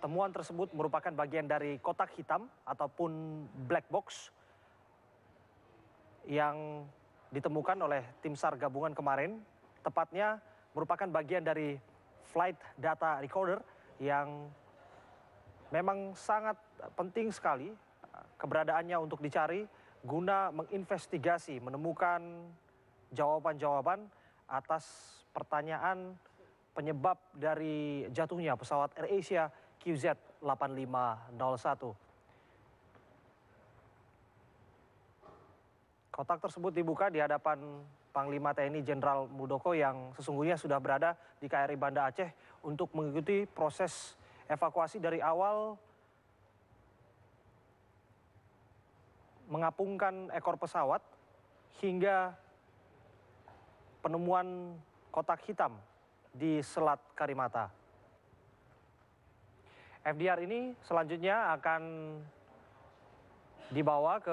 Temuan tersebut merupakan bagian dari kotak hitam ataupun black box yang ditemukan oleh tim SAR gabungan kemarin. Tepatnya merupakan bagian dari flight data recorder yang memang sangat penting sekali keberadaannya untuk dicari guna menginvestigasi, menemukan jawaban-jawaban atas pertanyaan penyebab dari jatuhnya pesawat AirAsia QZ8501. Kotak tersebut dibuka di hadapan Panglima TNI Jenderal Mudoko yang sesungguhnya sudah berada di KRI Banda Aceh untuk mengikuti proses evakuasi dari awal mengapungkan ekor pesawat hingga penemuan kotak hitam di Selat Karimata. FDR ini selanjutnya akan dibawa ke